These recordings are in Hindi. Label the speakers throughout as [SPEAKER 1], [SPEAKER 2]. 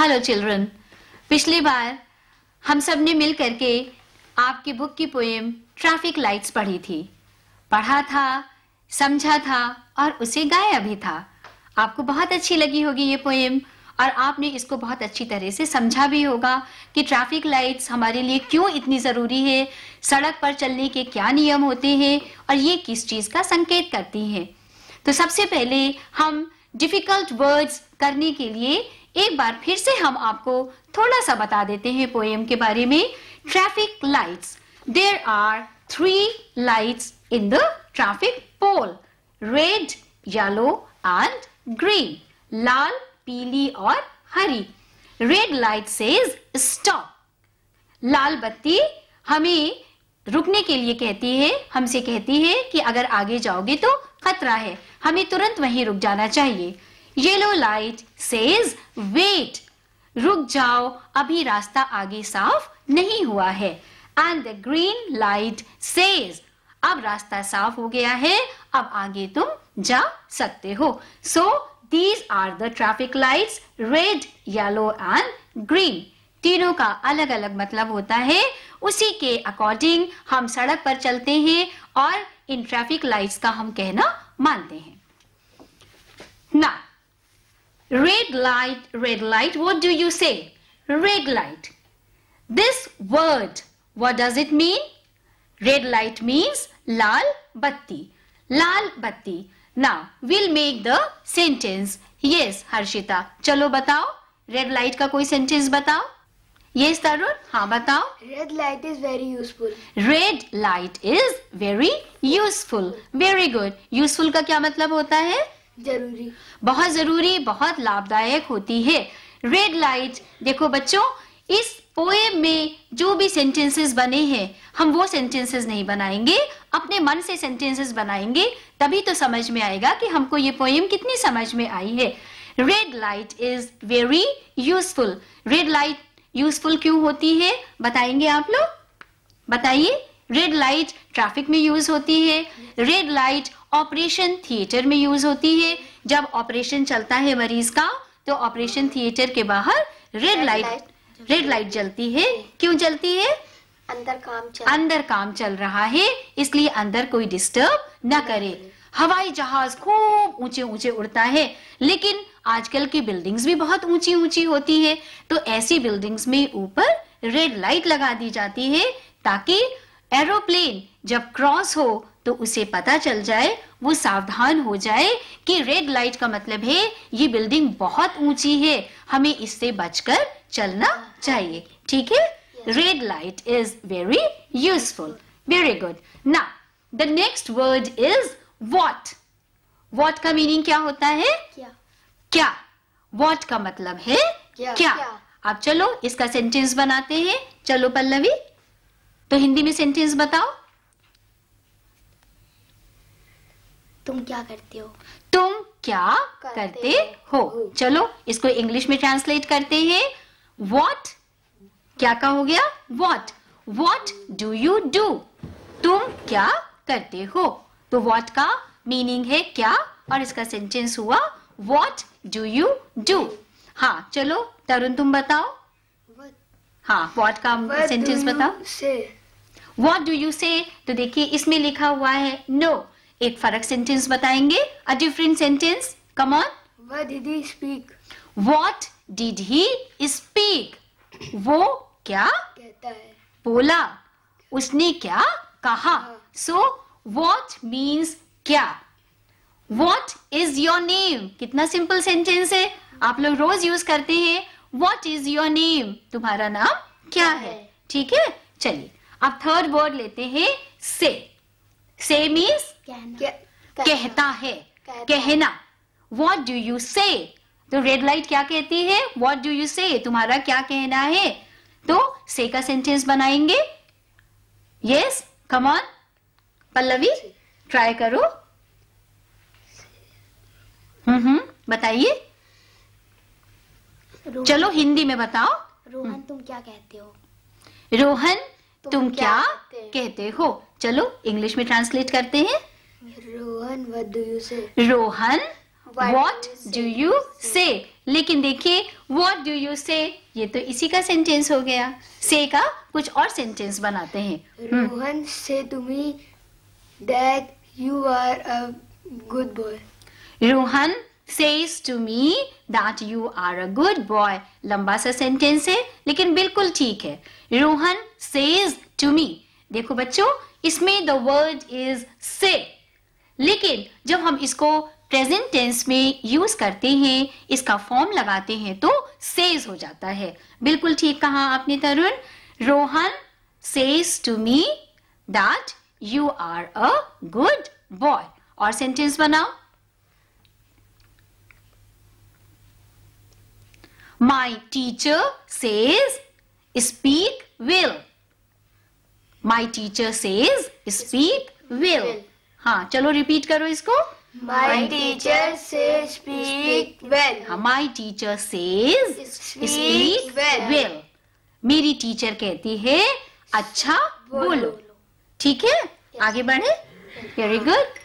[SPEAKER 1] हेलो चिल्ड्रन पिछली बार हम सब ने मिल करके आपकी बुक की पोएम ट्रैफिक लाइट्स पढ़ी थी पढ़ा था समझा था और उसे गाया भी था आपको बहुत अच्छी लगी होगी ये पोएम और आपने इसको बहुत अच्छी तरह से समझा भी होगा कि ट्रैफिक लाइट्स हमारे लिए क्यों इतनी ज़रूरी है सड़क पर चलने के क्या नियम होते हैं और ये किस चीज़ का संकेत करती है तो सबसे पहले हम डिफ़िकल्ट वर्ड्स करने के लिए एक बार फिर से हम आपको थोड़ा सा बता देते हैं पोएम के बारे में traffic lights there are three lights in the traffic pole red yellow and green लाल पीली और हरी रेड लाइट सेज स्टॉप लाल बत्ती हमें रुकने के लिए कहती है हमसे कहती है कि अगर आगे जाओगे तो खतरा है हमें तुरंत वहीं रुक जाना चाहिए येलो लाइट सेज वेट रुक जाओ अभी रास्ता आगे साफ नहीं हुआ है and the green light says अब रास्ता साफ हो गया है अब आगे तुम जा सकते हो so these are the traffic lights red yellow and green तीनों का अलग अलग मतलब होता है उसी के अकॉर्डिंग हम सड़क पर चलते हैं और इन ट्रैफिक लाइट्स का हम कहना मानते हैं ना Red light, red light, what do you say? Red light. This word, what does it mean? Red light means lal batti. Lal batti. Now, we'll make the sentence. Yes, Harshita. Chalo batao. Red light ka koi sentence batao. Yes, Tarun. ha batao Red light is very useful. Red light is very useful. Very good. Useful ka kya matlab hota hai जरूरी बहुत जरूरी बहुत लाभदायक होती है रेड लाइट देखो बच्चों इस पोएम में जो भी सेंटेंसेस बने हैं हम वो सेंटेंसेस नहीं बनाएंगे अपने मन से सेंटेंसेस बनाएंगे तभी तो समझ में आएगा कि हमको ये पोएम कितनी समझ में आई है red light is very useful red light useful क्यों होती है बताएंगे आप लोग बताइए रेड लाइट ट्रैफिक में यूज होती है रेड लाइट ऑपरेशन थिएटर में यूज होती है जब ऑपरेशन चलता है मरीज का तो ऑपरेशन थिएटर के बाहर रेड लाइट रेड लाइट जलती है क्यों जलती है अंदर काम चल अंदर काम चल रहा है इसलिए अंदर कोई डिस्टर्ब न करे हवाई जहाज खूब ऊंचे ऊंचे उड़ता है लेकिन आजकल की बिल्डिंग्स भी बहुत ऊंची ऊंची होती है तो ऐसी बिल्डिंग्स में ऊपर रेड लाइट लगा दी जाती है ताकि एरोप्लेन जब क्रॉस हो तो उसे पता चल जाए वो सावधान हो जाए कि रेड लाइट का मतलब है ये बिल्डिंग बहुत ऊंची है हमें इससे बचकर चलना चाहिए ठीक है red light is very useful very good ना the next word is what what का मीनिंग क्या होता है क्या क्या वॉट का मतलब है क्या, क्या? क्या? अब चलो इसका सेंटेंस बनाते हैं चलो पल्लवी तो हिंदी में सेंटेंस बताओ तुम क्या करते हो तुम क्या करते, करते हो? हो चलो इसको इंग्लिश में ट्रांसलेट करते हैं वॉट क्या का हो गया what what do you do तुम क्या करते हो तो वॉट का मीनिंग है क्या और इसका सेंटेंस हुआ वॉट डू यू डू हाँ चलो तरुण तुम बताओ हाँ वॉट का सेंटेंस बताओ वॉट डू यू से तो देखिए इसमें लिखा हुआ है नो no. एक फर्क सेंटेंस बताएंगे a different sentence come on what did he speak what did he speak वो क्या कहता है बोला उसने क्या कहा सो व्हाट मीन्स क्या वॉट इज योर नेम कितना सिंपल सेंटेंस है आप लोग रोज यूज करते हैं वॉट इज योर नेम तुम्हारा नाम क्या है ठीक है चलिए अब थर्ड वर्ड लेते हैं से से मीन्स कहता है कहना वॉट डू यू से तो रेड लाइट क्या कहती है वॉट डू यू से तुम्हारा क्या कहना है तो से का सेंटेंस बनाएंगे yes come on Pallavi try करो हम्म, हम्म बताइए चलो हिंदी में बताओ रोहन तुम क्या कहते हो रोहन तुम क्या कहते हो चलो इंग्लिश में ट्रांसलेट करते हैं रोहन व्हाट डू यू से रोहन व्हाट डू यू से लेकिन देखिए वॉट डू यू से ये तो इसी का सेंटेंस हो गया से का कुछ और सेंटेंस बनाते हैं हम्म। रोहन से तुम्हें that you are a good boy Rohan says to me that you are a good boy लंबा सा सेंटेंस है लेकिन बिल्कुल ठीक है रोहन सेज टू मी देखो बच्चों इसमें द वर्ड इज से लेकिन जब हम इसको प्रेजेंट टेंस में यूज करते हैं इसका फॉर्म लगाते हैं तो सेज हो जाता है बिल्कुल ठीक कहा आपने Tarun Rohan says to me that you are a good boy और सेंटेंस बनाओ My teacher says speak will. My teacher says speak will. हाँ चलो रिपीट करो इसको My teacher says speak well. हाँ my teacher says speak well. मेरी टीचर कहती है अच्छा बोलो ठीक है आगे बढ़े very good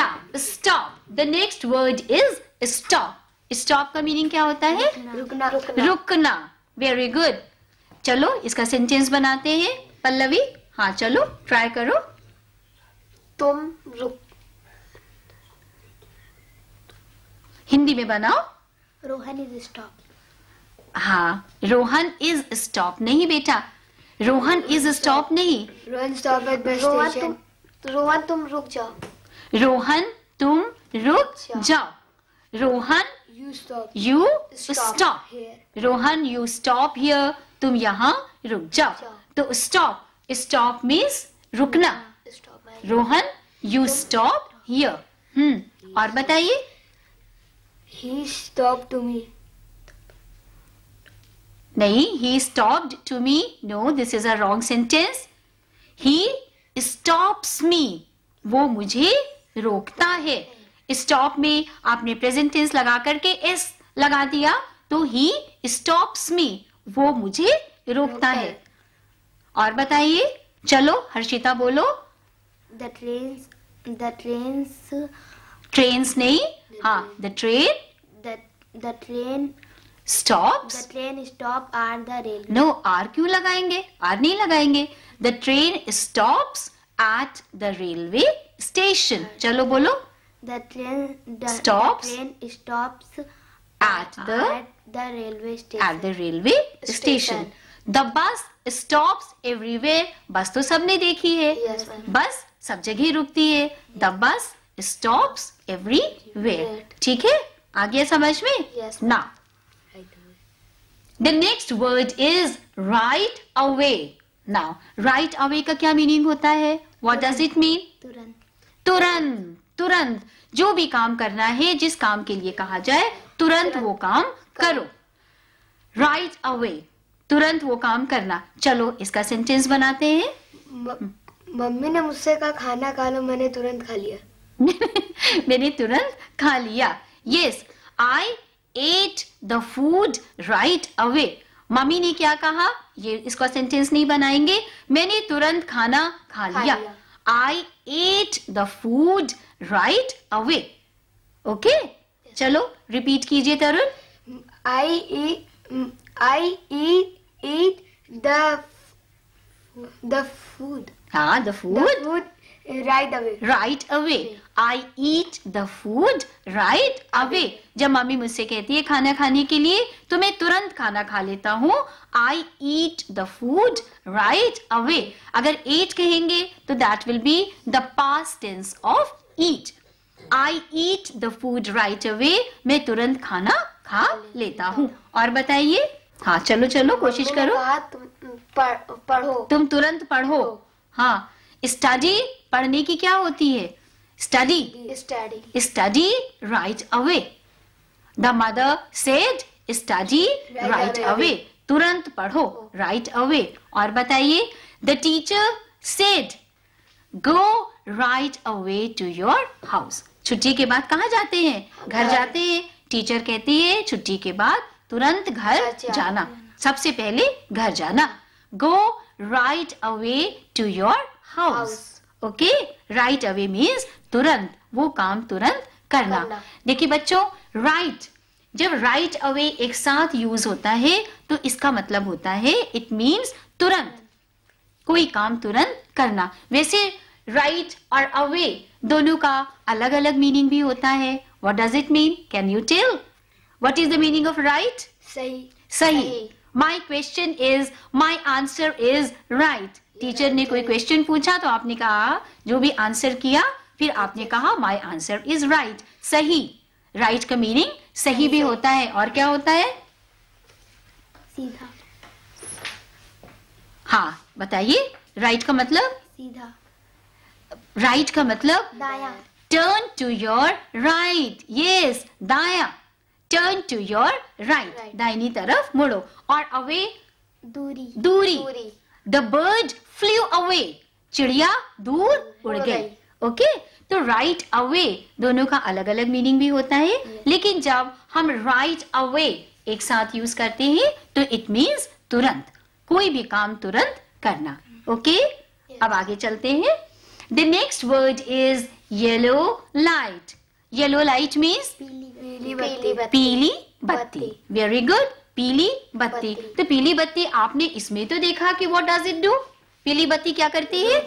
[SPEAKER 1] now stop the next word is stop stop का मीनिंग क्या होता है रुकना रुकना वेरी गुड चलो इसका सेंटेंस बनाते हैं पल्लवी हाँ चलो ट्राई करो तुम रुक हिंदी में बनाओ रोहन इज स्टॉप हाँ रोहन इज स्टॉप नहीं बेटा
[SPEAKER 2] रोहन इज स्टॉप
[SPEAKER 1] नहीं रोहन स्टॉप रोहन तुम रोहन तुम रुक जाओ रोहन तुम रुक जाओ Rohan You stop. You stop, stop. here. तुम यहाँ रुक जाओ तो स्टॉप स्टॉप मीन्स रुकना Rohan you stop here hmm और बताइए ही स्टॉप टू मी नहीं he stop to me no this is a wrong sentence he stops me वो मुझे रोकता है स्टॉप में आपने प्रेजेंट टेंस लगा करके एस लगा दिया तो ही स्टॉप्स में वो मुझे रोकता okay. है और बताइए चलो हर्षिता बोलो the train the train train नहीं हाँ the train the train stop the train stop R the rail no R क्यों लगाएंगे आर नहीं लगाएंगे the train stops at the railway station चलो बोलो The train the, stops. The train stops at the at the railway station. At the railway station. station. The bus stops everywhere. Bus तो सबने देखी है yes, बस सब जगह रुकती है द बस स्टॉप्स एवरीवेयर ठीक है आ गया समझ में yes, ना the next word is right away now right away का क्या मीनिंग होता है वॉट डज इट मीन तुरंत तुरंत तुरंत जो भी काम करना है जिस काम के लिए कहा जाए तुरंत वो काम करो राइट अवे तुरंत वो काम करना चलो इसका सेंटेंस बनाते हैं मम्मी ने मुझसे कहा खाना खा लो मैंने तुरंत खा लिया मैंने तुरंत खा लिया yes I ate the food right away mummy ने क्या कहा ये इसका सेंटेंस नहीं बनाएंगे मैंने तुरंत खाना खा लिया I ate the food right away okay चलो रिपीट कीजिए Tarun I I eat the the food हाँ the food food right away right away i eat the food right away जब मम्मी मुझसे कहती है खाना खाने के लिए तो मैं तुरंत खाना खा लेता हूँ I eat the food right away अगर एट कहेंगे तो that will be the past tense of eat. I eat the food right away. मैं तुरंत खाना खा लेता हूँ और बताइए हाँ चलो चलो कोशिश करो पढ़ो तुम तुरंत पढ़ो हाँ स्टडी पढ़ने की क्या होती है study study study right away the mother said study right away तुरंत पढ़ो राइट अवे और बताइए the teacher said go right away to your house छुट्टी के बाद कहाँ जाते हैं घर जाते हैं टीचर कहती है छुट्टी के बाद तुरंत घर जाना सबसे पहले घर जाना go right away to your house okay right away means तुरंत वो काम तुरंत करना, देखिए बच्चों राइट जब राइट अवे एक साथ यूज होता है तो इसका मतलब होता है इट मीन्स तुरंत कोई काम तुरंत करना वैसे राइट और अवे दोनों का अलग अलग मीनिंग भी होता है what does it mean can you tell what is the meaning of right सही सही my question is my answer is right teacher ने कोई क्वेश्चन पूछा तो आपने कहा जो भी आंसर किया फिर आपने कहा माई आंसर इज राइट सही राइट right का मीनिंग सही भी होता है और क्या होता है सीधा हाँ बताइए राइट right का मतलब सीधा राइट का मतलब दाया turn to your right yes दाया टर्न टू योर राइट दाहिनी तरफ मुड़ो और अवे दूरी दूरी द बर्ड फ्लू अवे चिड़िया दूर उड़ गई ओके तो राइट अवे दोनों का अलग अलग मीनिंग भी होता है लेकिन जब हम राइट अवे एक साथ यूज करते हैं तो इट मीन्स तुरंत कोई भी काम तुरंत करना ओके okay? अब आगे चलते हैं The next word is yellow light. Yellow light means? पीली बत्ती Very good. पीली बत्ती तो पीली बत्ती आपने इसमें तो देखा कि what does it do? पीली बत्ती क्या करती है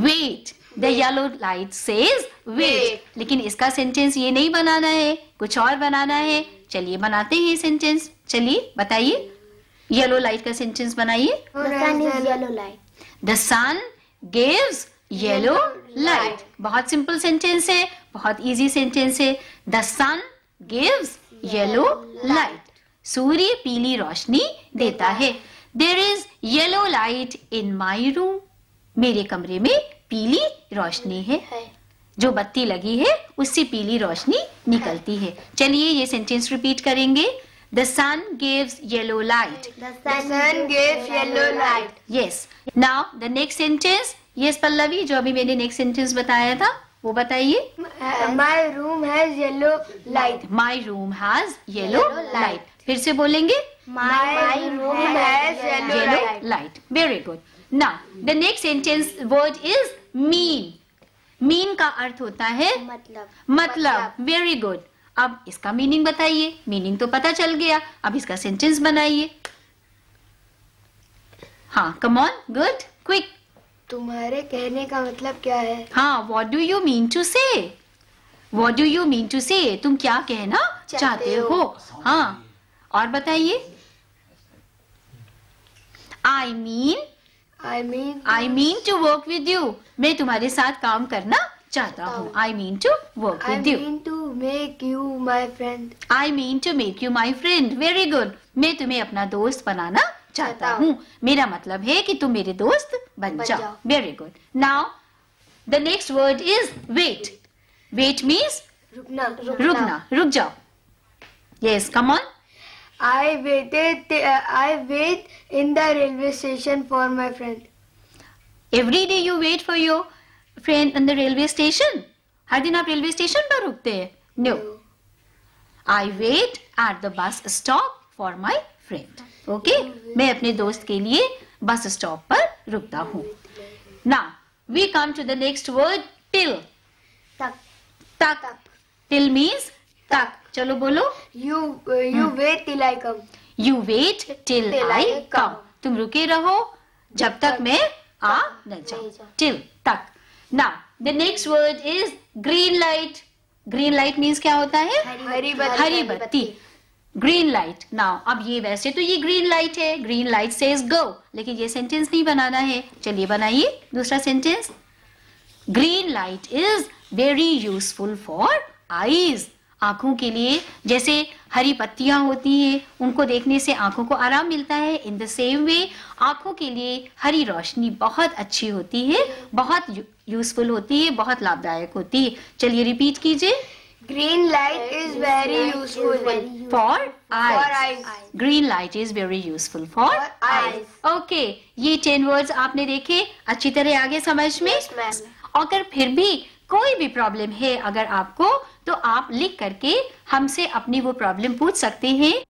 [SPEAKER 1] wait the yellow light says wait लेकिन इसका सेंटेंस ये नहीं बनाना है कुछ और बनाना है चलिए बनाते हैं सेंटेंस चलिए बताइए येलो लाइट का सेंटेंस बनाइए yellow light the sun gives yellow light बहुत सिंपल सेंटेंस है बहुत इजी सेंटेंस है the sun gives yellow light सूर्य पीली रोशनी देता है there is yellow light in my room मेरे कमरे में पीली रोशनी है जो बत्ती लगी है उससे पीली रोशनी निकलती है चलिए ये सेंटेंस रिपीट करेंगे The sun gives yellow light. The sun, the sun gives yellow light. Yes. Now the next sentence. Yes, Pallavi, jo abhi maine next sentence bataya tha wo bataiye uh, My room has yellow light. My room has yellow, yellow light. light fir se bolenge My my room has yellow, yellow light. light Very good. Now the next sentence word is mean. mean ka arth hota hai matlab matlab very good अब इसका मीनिंग बताइए मीनिंग तो पता चल गया अब इसका सेंटेंस बनाइए हाँ कमॉन गुड क्विक तुम्हारे कहने का मतलब क्या है हाँ what do you mean to say what do you mean to say तुम क्या कहना चाहते, चाहते हो, हो? हाँ और बताइए I mean I mean I mean to work with you मैं तुम्हारे साथ काम करना चाहता हूँ I mean to work with you mean to make you my friend I mean to make you my friend very good मैं तुम्हें अपना दोस्त बनाना चाहता हूँ मेरा मतलब है कि तुम मेरे दोस्त बन जाओ very good now the next word is wait wait means रुकना रुकना रुक जाओ yes come on I waited I wait in the railway station for my friend every day you wait for your train अंदर रेलवे स्टेशन हर दिन आप रेलवे स्टेशन पर रुकते हैं no I wait at the bus stop for my friend okay मैं अपने दोस्त के लिए बस स्टॉप पर रुकता हूँ ना we come to the next word till तक तक टिल मीन्स तक चलो बोलो you you wait till I come you wait till I come तुम रुके रहो जब तक मैं आ न जाऊं टिल तक now the next word is green light green light means क्या होता है हरी बत्ती हरी बत्ती ग्रीन लाइट नाउ अब ये वैसे तो ये ग्रीन लाइट है ग्रीन लाइट से इज गो लेकिन ये सेंटेंस नहीं बनाना है चलिए बनाइए दूसरा sentence green light is very useful for eyes आंखों के लिए जैसे हरी पत्तियां होती हैं उनको देखने से आंखों को आराम मिलता है इन द सेम वे आंखों के लिए हरी रोशनी बहुत अच्छी होती है बहुत यूजफुल होती है बहुत लाभदायक होती है चलिए रिपीट कीजिए green light is very useful for eyes green light is very useful for eyes okay ये टेन वर्ड्स आपने देखे अच्छी तरह आगे समझ में yes, अगर फिर भी कोई भी प्रॉब्लम है अगर आपको तो आप लिख करके हमसे अपनी वो प्रॉब्लम पूछ सकते हैं